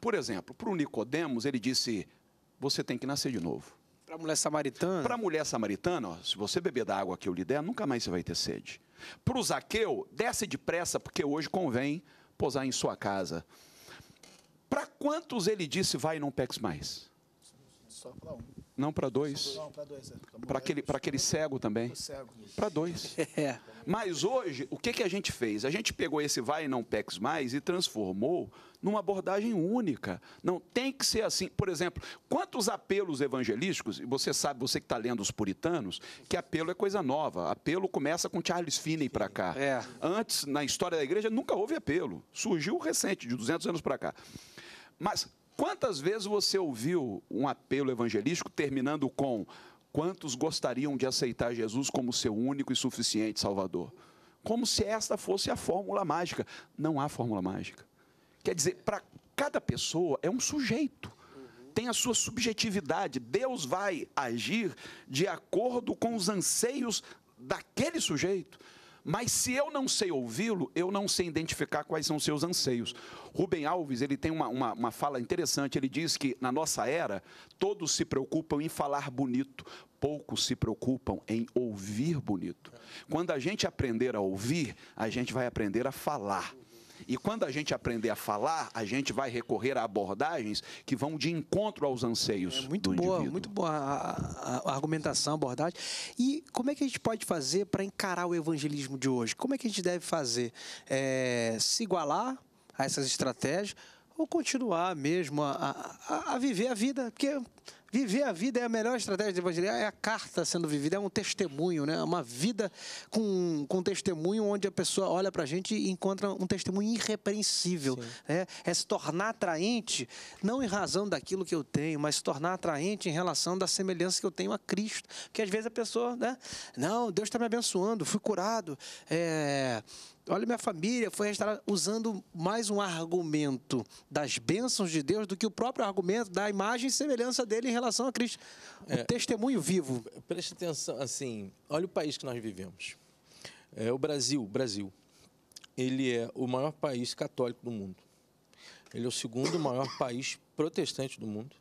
Por exemplo, para o Nicodemos, ele disse: "Você tem que nascer de novo". Para a mulher samaritana? Para a mulher samaritana, ó, se você beber da água que eu lhe der, nunca mais você vai ter sede. Para o Zaqueu, desce depressa, porque hoje convém pousar em sua casa. Para quantos ele disse, vai e não peques mais? Só para um. Não para dois? para é. aquele Para aquele, cego também? Para dois. É. Mas hoje, o que, que a gente fez? A gente pegou esse vai e não pex mais e transformou numa abordagem única. Não tem que ser assim. Por exemplo, quantos apelos evangelísticos, e você sabe, você que está lendo os puritanos, que apelo é coisa nova. Apelo começa com Charles Finney para cá. É. Antes, na história da igreja, nunca houve apelo. Surgiu recente, de 200 anos para cá. Mas Quantas vezes você ouviu um apelo evangelístico terminando com quantos gostariam de aceitar Jesus como seu único e suficiente Salvador? Como se esta fosse a fórmula mágica. Não há fórmula mágica. Quer dizer, para cada pessoa é um sujeito tem a sua subjetividade. Deus vai agir de acordo com os anseios daquele sujeito. Mas se eu não sei ouvi-lo, eu não sei identificar quais são os seus anseios. Rubem Alves, ele tem uma, uma, uma fala interessante, ele diz que na nossa era, todos se preocupam em falar bonito, poucos se preocupam em ouvir bonito. Quando a gente aprender a ouvir, a gente vai aprender a falar. E quando a gente aprender a falar, a gente vai recorrer a abordagens que vão de encontro aos anseios. É, muito do boa, indivíduo. muito boa a, a, argumentação, a abordagem. E como é que a gente pode fazer para encarar o evangelismo de hoje? Como é que a gente deve fazer? É, se igualar a essas estratégias ou continuar mesmo a, a viver a vida? Porque Viver a vida é a melhor estratégia de evangelho, é a carta sendo vivida, é um testemunho, né? É uma vida com, com testemunho onde a pessoa olha para a gente e encontra um testemunho irrepreensível. Né? É se tornar atraente, não em razão daquilo que eu tenho, mas se tornar atraente em relação da semelhança que eu tenho a Cristo. Porque às vezes a pessoa, né? Não, Deus está me abençoando, fui curado, é olha minha família foi restaurada usando mais um argumento das bênçãos de Deus do que o próprio argumento da imagem e semelhança dele em relação a Cristo. O é. testemunho vivo. Preste atenção, assim, olha o país que nós vivemos. É, o Brasil, Brasil, ele é o maior país católico do mundo. Ele é o segundo maior país protestante do mundo.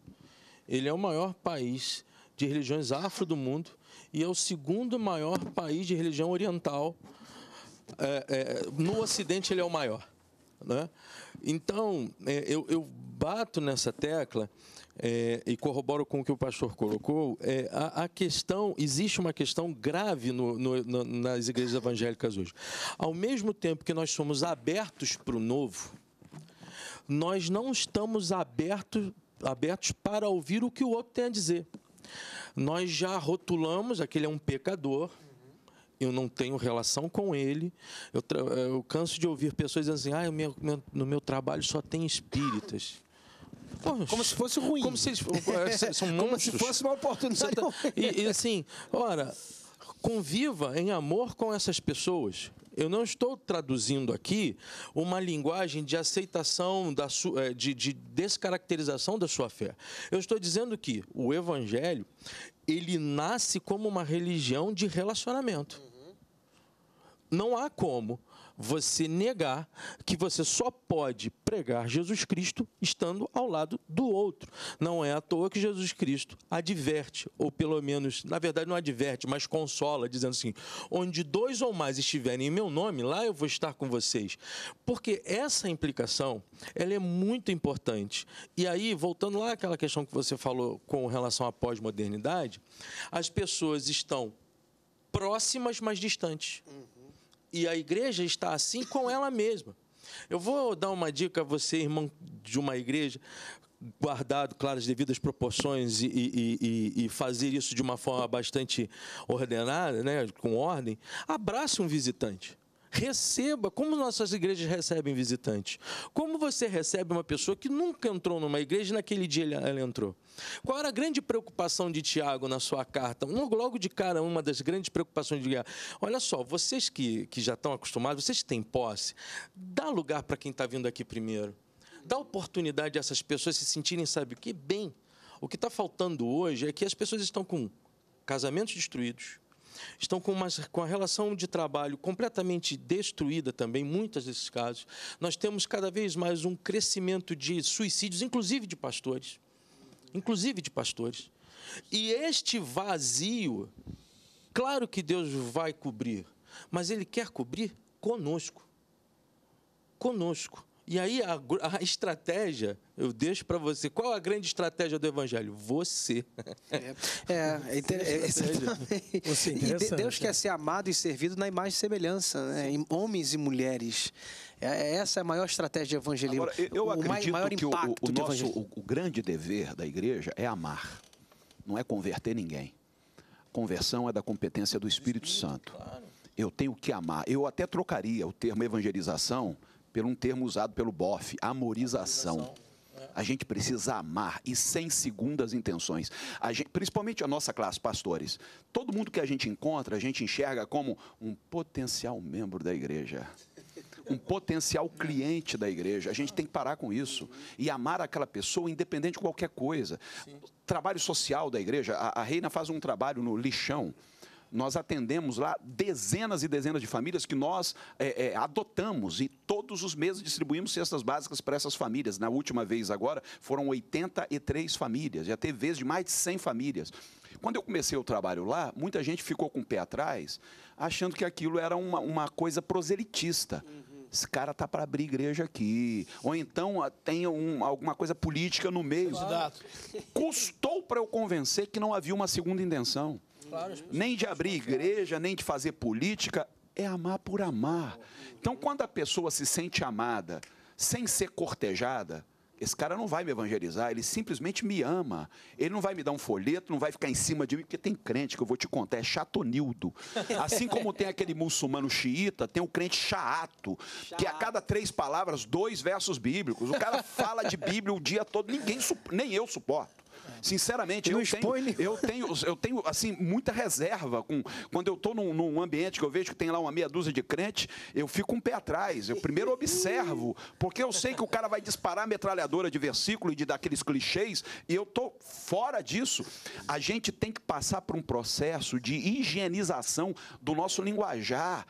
Ele é o maior país de religiões afro do mundo e é o segundo maior país de religião oriental é, é, no Ocidente ele é o maior. Né? Então, é, eu, eu, bato nessa tecla é, e corroboro com o que o pastor colocou. É, a, a, questão existe uma questão grave no, no, no, nas igrejas evangélicas hoje. Ao mesmo tempo que nós somos abertos para o novo, nós não estamos abertos abertos para ouvir o que o outro tem a dizer. Nós já rotulamos aquele é um pecador eu não tenho relação com ele. Eu, eh, eu canso de ouvir pessoas dizendo assim: ah, meu, meu, no meu trabalho só tem espíritas. Poxa, como se fosse ruim. Como se, é, são como se fosse uma oportunidade. E, e assim, ora, conviva em amor com essas pessoas. Eu não estou traduzindo aqui uma linguagem de aceitação, da sua, eh, de, de descaracterização da sua fé. Eu estou dizendo que o Evangelho, ele nasce como uma religião de relacionamento não há como você negar que você só pode pregar Jesus Cristo estando ao lado do outro. Não é à toa que Jesus Cristo adverte, ou pelo menos, na verdade, não adverte, mas consola, dizendo assim: onde dois ou mais estiverem em meu nome, lá eu vou estar com vocês. Porque essa implicação ela é muito importante. E aí, voltando lá àquela questão que você falou com relação à pós-modernidade, as pessoas estão próximas, mas distantes. Uhum e a igreja está assim com ela mesma. Eu vou dar uma dica a você, irmão de uma igreja, guardado, claro, as devidas proporções e, e, e, e, fazer isso de uma forma bastante ordenada, né, com ordem, abrace um visitante. Receba, como nossas igrejas recebem visitantes? Como você recebe uma pessoa que nunca entrou numa igreja e naquele dia ela entrou? Qual era a grande preocupação de Tiago na sua carta? Logo de cara, uma das grandes preocupações de Tiago. Olha só, vocês que, que já estão acostumados, vocês têm posse, dá lugar para quem está vindo aqui primeiro. Dá oportunidade a essas pessoas se sentirem, sabe o que? Bem. O que está faltando hoje é que as pessoas estão com casamentos destruídos, estão com, uma, com a relação de trabalho completamente destruída também, muitos desses casos. Nós temos cada vez mais um crescimento de suicídios, inclusive de pastores. Inclusive de pastores. E este vazio, claro que Deus vai cobrir, mas Ele quer cobrir conosco. Conosco. E aí a, a estratégia, eu deixo para você. Qual a grande estratégia do evangelho? Você. É, é, é, é, é exatamente. Você é Deus quer né? ser amado e servido na imagem e semelhança, né? Em homens e mulheres. É, é, essa é a maior estratégia do evangelismo. Agora, eu o acredito maior que o, o nosso o, o grande dever da igreja é amar, não é converter ninguém. Conversão é da competência do Espírito, Espírito Santo. Claro. Eu tenho que amar. Eu até trocaria o termo evangelização por um termo usado pelo BOF, amorização. amorização. É. A gente precisa amar e sem segundas intenções. A gente, principalmente a nossa classe, pastores. Todo mundo que a gente encontra, a gente enxerga como um potencial membro da igreja. Um potencial cliente da igreja. A gente tem que parar com isso e amar aquela pessoa, independente de qualquer coisa. Sim. Trabalho social da igreja. A, a Reina faz um trabalho no lixão nós atendemos lá dezenas e dezenas de famílias que nós é, é, adotamos e todos os meses distribuímos cestas básicas para essas famílias. Na última vez agora foram 83 famílias, já teve vez de mais de 100 famílias. Quando eu comecei o trabalho lá, muita gente ficou com o pé atrás, achando que aquilo era uma, uma coisa proselitista. Uhum esse cara tá para abrir igreja aqui. Ou então ah, tem um, alguma coisa política no meio. Claro. Custou para eu convencer que não havia uma segunda intenção. Claro, nem de abrir igreja, nem de fazer política, é amar por amar. Então, quando a pessoa se sente amada, sem ser cortejada, esse cara não vai me evangelizar, ele simplesmente me ama. Ele não vai me dar um folheto, não vai ficar em cima de mim, porque tem crente que eu vou te contar, é chatonildo. Assim como tem aquele muçulmano xiita, tem o um crente chaato, que a cada três palavras, dois versos bíblicos. O cara fala de Bíblia o dia todo, ninguém, nem eu suporto. Sinceramente, eu tenho, eu tenho, eu tenho, assim, muita reserva. com Quando eu estou num, num, ambiente que eu vejo que tem lá uma meia dúzia de crente, eu fico um pé atrás. Eu primeiro observo, porque eu sei que o cara vai disparar a metralhadora de versículo e de daqueles clichês, e eu estou fora disso. A gente tem que passar por um processo de higienização do nosso linguajar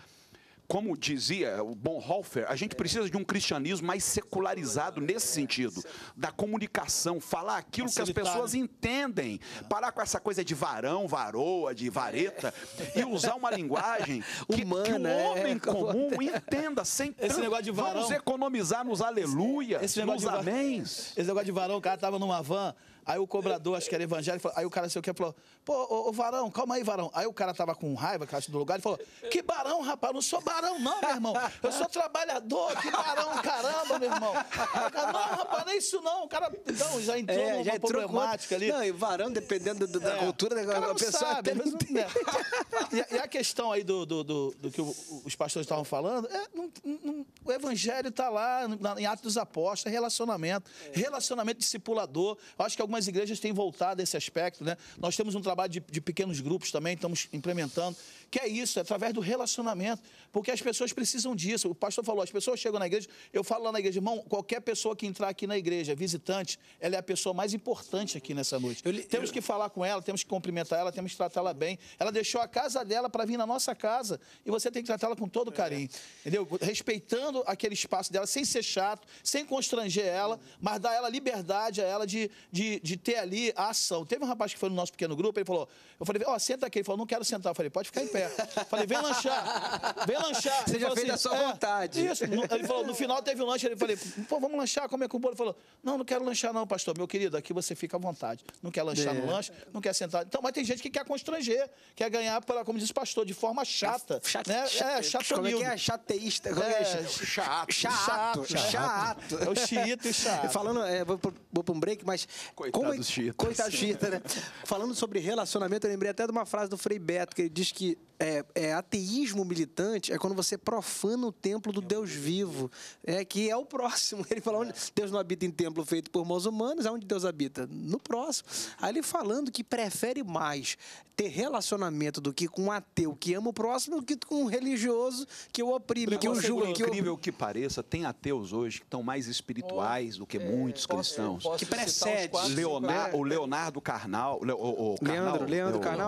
como dizia o Bonhoeffer, a gente precisa de um cristianismo mais secularizado nesse sentido, da comunicação, falar aquilo que as pessoas né? entendem, parar com essa coisa de varão, varoa, de vareta, e usar uma linguagem que, Humana, que o é. homem comum entenda sem Esse negócio de varão. Vamos economizar nos aleluias, esse, esse nos amém, Esse negócio de varão, o cara estava numa van, Aí o cobrador, acho que era evangélico, aí o cara sei o que falou: Pô, ô, ô, Varão, calma aí, Varão. Aí o cara tava com raiva, caixa do lugar, e falou: Que barão, rapaz, não sou barão, não, meu irmão. Eu sou trabalhador, que barão, caramba, meu irmão. Aí não, rapaz, nem é isso não. O cara então, já é, entrou é, numa já entrou problemática ali. Não, e varão, dependendo do, da é, cultura, né, a pessoa sabe, até e, e, a questão aí do, do, do, do que o, os pastores estavam falando, é, não, não, o evangelho tá lá na, em Atos dos Apóstolos, é relacionamento, é. relacionamento discipulador. Eu acho que algumas algumas igrejas têm voltado a esse aspecto, né? Nós temos um trabalho de, de pequenos grupos também, estamos implementando, que é isso, é através do relacionamento, porque as pessoas precisam disso. O pastor falou, as pessoas chegam na igreja, eu falo lá na igreja, irmão, qualquer pessoa que entrar aqui na igreja, visitante, ela é a pessoa mais importante aqui nessa noite. Eu, temos que falar com ela, temos que cumprimentar ela, temos que tratá-la bem. Ela deixou a casa dela para vir na nossa casa e você tem que tratá-la com todo carinho, é. entendeu? Respeitando aquele espaço dela, sem ser chato, sem constranger ela, mas dar ela liberdade a ela de, de, de ter ali a ação. Teve um rapaz que foi no nosso pequeno grupo, ele falou, eu falei, ó, oh, senta aqui. Ele falou, não quero sentar. Eu falei, pode ficar em pé pé. Falei, vem lanchar, vem lanchar. Você ele já fez assim, a sua é, vontade. Isso. Ele falou, no final teve um lanche, ele falou pô, vamos lanchar, comer com o bolo. Ele falou, não, não quero lanchar não, pastor. Meu querido, aqui você fica à vontade. Não quer lanchar é. no lanche, não quer sentar. Então, mas tem gente que quer constranger, quer ganhar, pela, como diz o pastor, de forma chata. Chata, né? chato é, chata Como é que é? Chateísta. Como é, é, é? Chato. Chato. Chato. É o chiito e chato. Falando, é, vou, vou para um break, mas... Coitado como, é dos chiitas. Coitado né? Falando sobre relacionamento, eu lembrei até de uma frase do Frei Beto, que ele diz que é, é, ateísmo militante é quando você profana o templo do Deus vivo, é que é o próximo. Ele fala onde é. Deus não habita em templo feito por mãos humanas, aonde Deus habita? No próximo. Aí ele falando que prefere mais ter relacionamento do que com um ateu que ama o próximo do que com um religioso que o oprime, que o julga. incrível que pareça, tem ateus hoje que estão mais espirituais oh, do que é, muitos posso, cristãos. Que precede. Leonardo, o Leonardo Carnal, o, o, o Leandro, Carnal, Leandro, Carnal,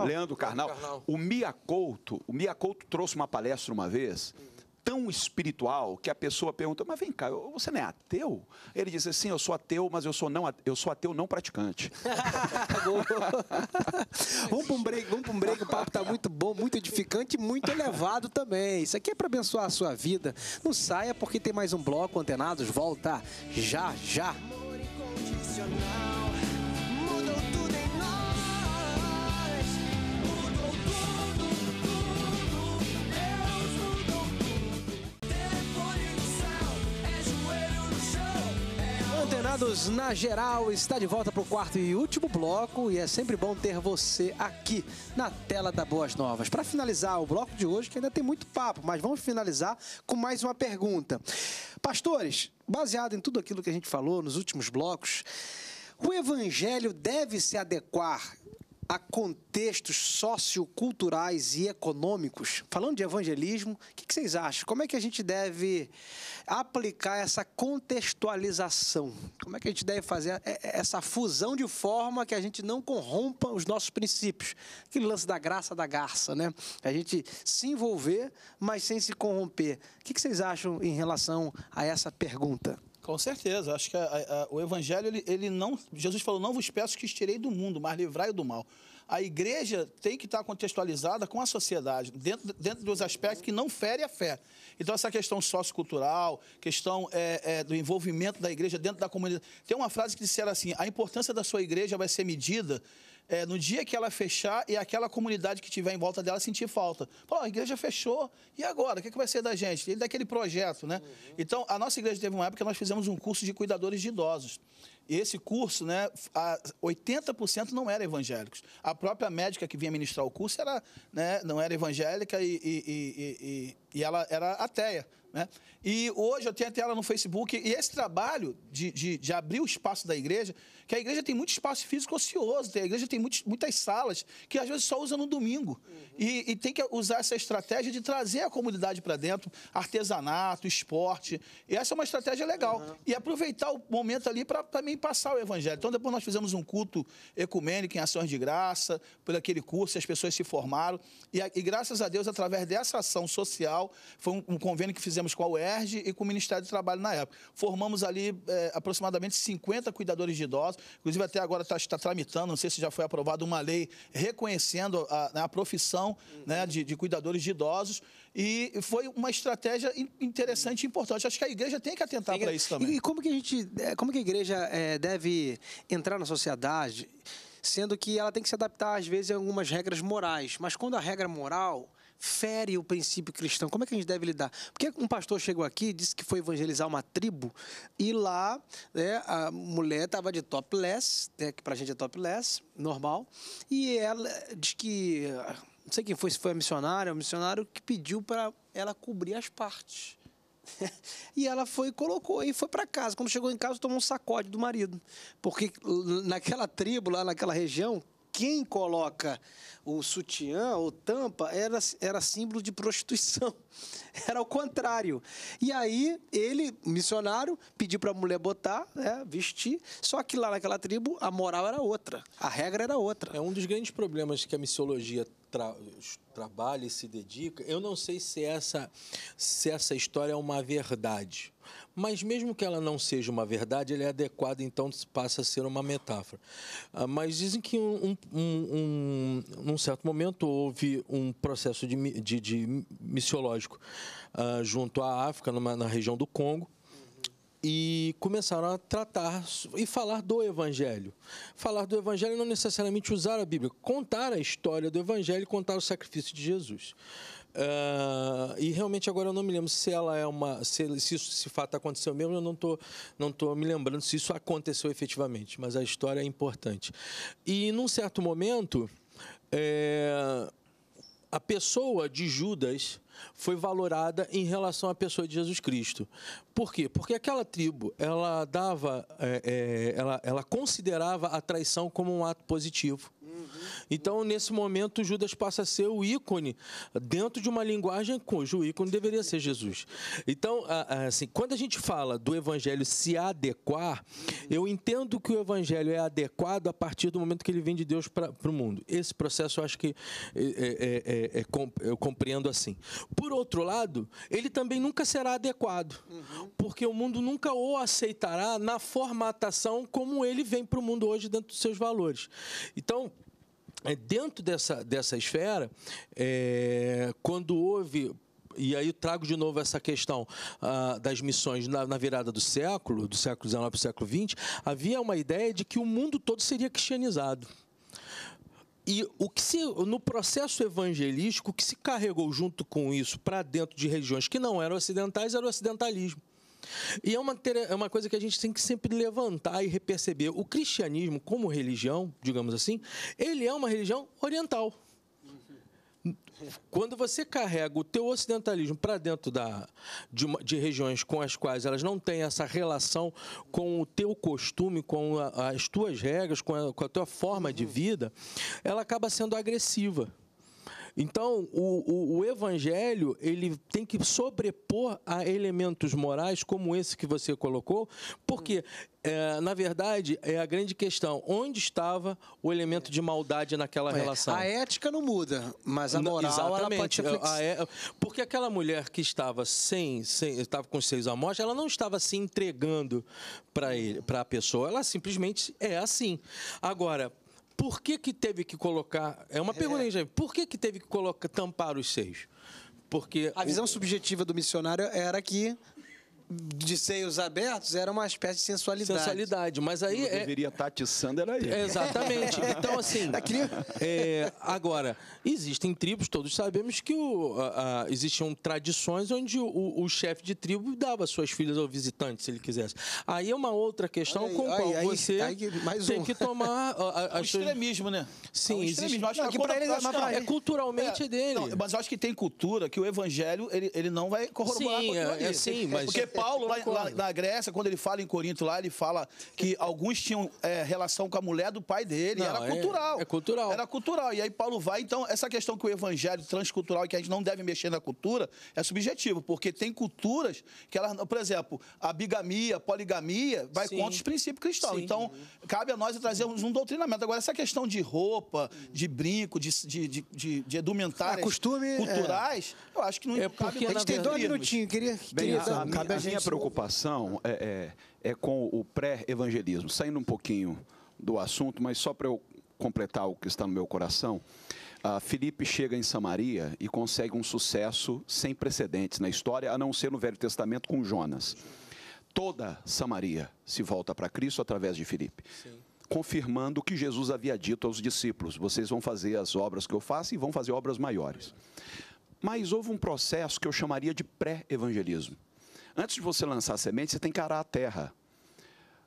Leandro Carnal, Leandro Carnal, o Miacou Couto, o Mia Couto trouxe uma palestra uma vez, tão espiritual, que a pessoa pergunta: "Mas vem cá, você não é ateu?" Ele diz assim: "Eu sou ateu, mas eu sou não eu sou ateu não praticante". vamos para um break, vamos para um break, o papo está muito bom, muito edificante e muito elevado também. Isso aqui é para abençoar a sua vida. Não saia porque tem mais um bloco antenados, volta já já. Amor incondicional. Contaminados na geral está de volta para o quarto e último bloco e é sempre bom ter você aqui na tela da Boas Novas. Para finalizar o bloco de hoje, que ainda tem muito papo, mas vamos finalizar com mais uma pergunta. Pastores, baseado em tudo aquilo que a gente falou nos últimos blocos, o evangelho deve se adequar a contextos socioculturais e econômicos? Falando de evangelismo, o que vocês acham? Como é que a gente deve aplicar essa contextualização? Como é que a gente deve fazer essa fusão de forma que a gente não corrompa os nossos princípios? Aquele lance da graça da garça, né? A gente se envolver, mas sem se corromper. O que vocês acham em relação a essa pergunta? Com certeza. Acho que a, a, o Evangelho, ele, ele, não. Jesus falou: Não vos peço que estirei do mundo, mas livrai o do mal. A igreja tem que estar contextualizada com a sociedade, dentro, dentro dos aspectos que não ferem a fé. Então, essa questão sociocultural, questão é, é, do envolvimento da igreja dentro da comunidade. Tem uma frase que disseram assim: a importância da sua igreja vai ser medida é, no dia que ela fechar e aquela comunidade que tiver em volta dela sentir falta. Pô, a igreja fechou, e agora? O que, é que vai ser da gente? daquele projeto, né? Uhum. Então, a nossa igreja teve uma época que nós fizemos um curso de cuidadores de idosos. E esse curso, né, 80% não eram evangélicos. A própria médica que vinha ministrar o curso era, né, não era evangélica e, e, e, e ela era ateia. Né? E hoje eu tenho até ela no Facebook. E esse trabalho de, de, de, abrir o espaço da igreja, que a igreja tem muito espaço físico ocioso, a igreja tem muitos, muitas salas que às vezes só usa no domingo. Uhum. E, e, tem que usar essa estratégia de trazer a comunidade para dentro, artesanato, esporte. E essa é uma estratégia legal. Uhum. E aproveitar o momento ali para também passar o evangelho. Então depois nós fizemos um culto ecumênico em ações de graça, por aquele curso, as pessoas se formaram. E, e graças a Deus, através dessa ação social, foi um, um convênio que fizemos fizemos com a UERJ e com o Ministério do Trabalho na época. Formamos ali é, aproximadamente 50 cuidadores de idosos, inclusive até agora tá, está tá tramitando, não sei se já foi aprovada uma lei reconhecendo a, né, a profissão né, uhum. né, de, de cuidadores de idosos. E foi uma estratégia interessante e importante. Acho que a igreja tem que atentar para isso também. E como que a gente, é, como que a igreja é, deve entrar na sociedade, sendo que ela tem que se adaptar às vezes a algumas regras morais, mas quando a regra moral fere o princípio cristão? Como é que a gente deve lidar? Porque um pastor chegou aqui, disse que foi evangelizar uma tribo, e lá né, a mulher estava de topless, né, que para a gente é topless, normal, e ela diz que, não sei quem foi, se foi a missionária, o missionário que pediu para ela cobrir as partes. e ela foi colocou e foi para casa. Quando chegou em casa, tomou um sacode do marido. Porque naquela tribo, lá naquela região, quem coloca o sutiã ou tampa era, era símbolo de prostituição. Era o contrário. E aí, ele, missionário, pediu para a mulher botar, né, vestir, só que lá naquela tribo a moral era outra, a regra era outra. É um dos grandes problemas que a missiologia tra trabalha e se dedica. Eu não sei se essa, se essa história é uma verdade. Mas mesmo que ela não seja uma verdade, ele é adequado então passa a ser uma metáfora. Ah, mas dizem que um, um, um, num certo momento houve um processo de, de, de missiológico uh, junto à África, numa, na região do Congo, e começaram a tratar e falar do Evangelho. Falar do Evangelho é não necessariamente usar a Bíblia, contar a história do Evangelho, contar o sacrifício de Jesus. Uh, e realmente agora eu não me lembro se ela é uma. Se, se isso se fato aconteceu mesmo, eu não tô, não tô me lembrando se isso aconteceu efetivamente, mas a história é importante. E num certo momento, é, a pessoa de Judas foi valorada em relação à pessoa de Jesus Cristo. Por quê? Porque aquela tribo ela dava, é, é, ela, ela considerava a traição como um ato positivo. Então, nesse momento, Judas passa a ser o ícone dentro de uma linguagem cujo ícone deveria ser Jesus. Então, assim, quando a gente fala do evangelho se adequar, eu entendo que o evangelho é adequado a partir do momento que ele vem de Deus para o mundo. Esse processo eu acho que é, é, é, é, é eu compreendo assim. Por outro lado, ele também nunca será adequado, porque o mundo nunca o aceitará na formatação como ele vem para o mundo hoje dentro dos seus valores. Então, é, dentro dessa, dessa esfera, é, quando houve e aí trago de novo essa questão ah, das missões na, na, virada do século, do século XIX para o século XX, havia uma ideia de que o mundo todo seria cristianizado. E o que se, no processo evangelístico, o que se carregou junto com isso para dentro de regiões que não eram ocidentais era o ocidentalismo. E é uma, é uma coisa que a gente tem que sempre levantar e reperceber. O cristianismo, como religião, digamos assim, ele é uma religião oriental. Quando você carrega o teu ocidentalismo para dentro da, de, uma, de, regiões com as quais elas não têm essa relação com o teu costume, com a, as tuas regras, com a, com a tua forma de vida, ela acaba sendo agressiva. Então, o, o, o, evangelho ele tem que sobrepor a elementos morais como esse que você colocou, porque, é, na verdade, é a grande questão: onde estava o elemento de maldade naquela é, relação? A ética não muda, mas a moral não, ela pode ser é, Porque aquela mulher que estava sem, sem estava com seis amostras, ela não estava se entregando para a pessoa, ela simplesmente é assim. Agora, por que, que teve que colocar. É uma é. pergunta, hein, gente? Por que, que teve que colocar, tampar os seis? Porque a visão o... subjetiva do missionário era que de seios abertos era uma espécie de sensualidade. Sensualidade, mas aí... Eu é... deveria estar tá atiçando, era ele. Exatamente. Então, assim, é, agora, existem tribos, todos sabemos que o, a, a, existiam tradições onde o, o chefe de tribo dava suas filhas ao visitante, se ele quisesse. Aí é uma outra questão aí, com aí, qual aí, você aí, tem um. que tomar... A, a o extremismo, né? Sim, é um extremismo. Acho que, é, culturalmente é, é, dele. Não, mas eu acho que tem cultura que o evangelho, ele, ele não vai corroborar. Sim, é, é, sim, mas... Porque Paulo, lá, né, lá, na Grécia, quando ele fala em Corinto lá, ele fala que alguns tinham é, relação com a mulher do pai dele. Não, era é, cultural. É, cultural. Era cultural. E aí Paulo vai, então, essa questão que o evangelho transcultural e que a gente não deve mexer na cultura é subjetivo, porque tem culturas que elas. Por exemplo, a bigamia, a poligamia, vai Sim. contra os princípios cristãos. Sim. Então, cabe a nós é trazermos um doutrinamento. Agora, essa questão de roupa, de brinco, de, de, de, de, de é, Costume, é. culturais, eu acho que não é porque, cabe. A gente tem dois minutinhos, queria. queria Bem, a, a, a, minha preocupação é, é, é com o pré-evangelismo. Saindo um pouquinho do assunto, mas só para eu completar o que está no meu coração. Uh, Felipe chega em Samaria e consegue um sucesso sem precedentes na história, a não ser no Velho Testamento com Jonas. Toda Samaria se volta para Cristo através de Felipe, Sim confirmando o que Jesus havia dito aos discípulos: vocês vão fazer as obras que eu faço e vão fazer obras maiores. Mas houve um processo que eu chamaria de pré-evangelismo. Antes de você lançar a semente, você tem que arar a terra.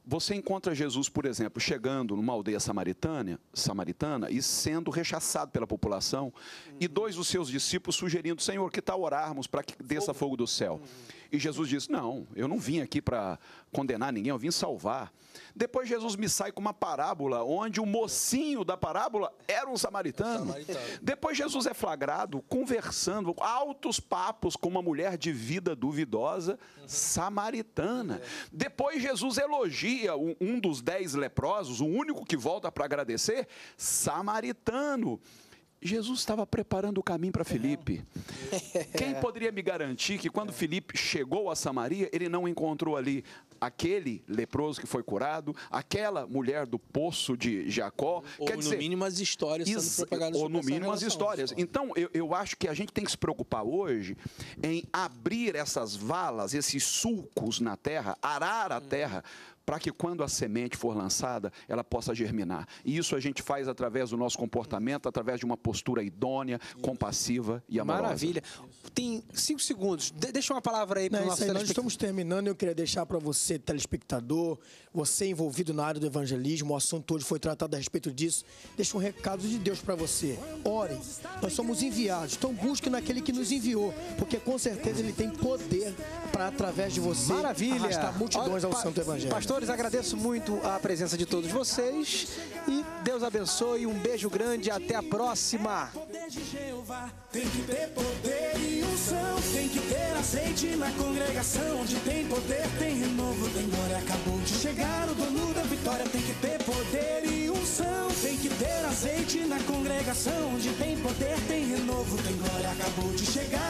Você encontra Jesus, por exemplo, chegando numa aldeia samaritana, samaritana e sendo rechaçado pela população, uhum. e dois dos seus discípulos sugerindo: Senhor, que tal orarmos para que desça fogo, fogo do céu? Uhum. E Jesus disse: Não, eu não vim aqui para condenar ninguém, eu vim salvar. Depois Jesus me sai com uma parábola, onde o mocinho da parábola era um samaritano. É samaritano. Depois Jesus é flagrado conversando, altos papos com uma mulher de vida duvidosa, uhum. samaritana. É. Depois Jesus elogia um dos dez leprosos, o único que volta para agradecer, samaritano. Jesus estava preparando o caminho para é. Felipe. Quem poderia me garantir que quando é. Felipe chegou a Samaria, ele não encontrou ali aquele leproso que foi curado, aquela mulher do poço de Jacó? Ou Quer no dizer, mínimo as histórias sendo propagadas Ou no mínimo as histórias. Então, eu, eu acho que a gente tem que se preocupar hoje em abrir essas valas, esses sulcos na terra, arar a hum. terra para que quando a semente for lançada, ela possa germinar. E isso a gente faz através do nosso comportamento, através de uma postura idônea, compassiva e amorosa. Maravilha. Tem cinco segundos. De deixa uma palavra aí para o nosso telespectador. Nós estamos terminando. Eu queria deixar para você, telespectador, você envolvido na área do evangelismo, o assunto hoje foi tratado a respeito disso. Deixa um recado de Deus para você. Orem. Nós somos enviados. Então busque naquele que nos enviou, porque com certeza ele tem poder para, através de você, Maravilha. arrastar multidões Olha, ao Santo Evangelho. Pastor pastores, agradeço muito a presença de todos vocês e Deus abençoe, um beijo grande, até a próxima. Tem que ter poder e unção, tem que ter azeite na congregação. Onde tem poder, tem renovo, tem glória. Acabou de chegar o dono da vitória. Tem que ter poder e unção, tem que ter azeite na congregação. Onde tem poder, tem renovo, tem glória. Acabou de chegar.